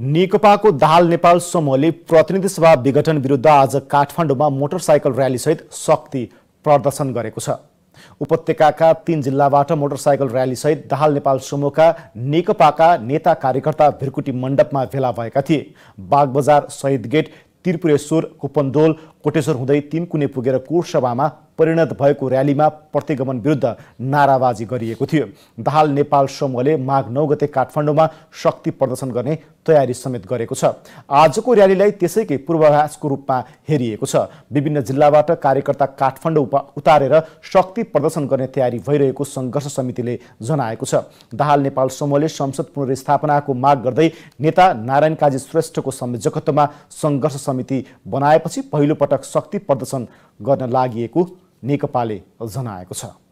नेकपाको दाहाल नेपाल समूहले प्रतिनिधि सभा विघटन विरुद्ध आज काठमाडौँमा मोटरसाइकल र्यालीसहित शक्ति प्रदर्शन गरेको छ उपत्यकाका तीन जिल्लाबाट मोटरसाइकल र्यालीसहित दाहाल नेपाल समूहका नेकपाका नेता कार्यकर्ता भिरकुटी मण्डपमा भेला भएका थिए बागबजार सहिद गेट त्रिपुरेश्वर कुपन्दोल कोटेश्वर हुँदै तिनकुने पुगेर सभामा परिणत भएको र्यालीमा प्रतिगमन विरुद्ध नाराबाजी गरिएको थियो दाहाल नेपाल समूहले माघ नौ गते काठमाडौँमा शक्ति प्रदर्शन गर्ने तयारी समेत गरेको छ आजको र्यालीलाई त्यसैकै पूर्वाभासको रूपमा हेरिएको छ विभिन्न जिल्लाबाट कार्यकर्ता काठमाडौँ उतारेर शक्ति प्रदर्शन गर्ने तयारी भइरहेको सङ्घर्ष समितिले जनाएको छ दाहाल नेपाल समूहले संसद पुनर्स्थापनाको माग गर्दै नेता नारायण काजी श्रेष्ठको संयोजकत्वमा सङ्घर्ष समिति बनाएपछि पहिलोपटक शक्ति प्रदर्शन गर्न लागि नेकपाले जनाएको छ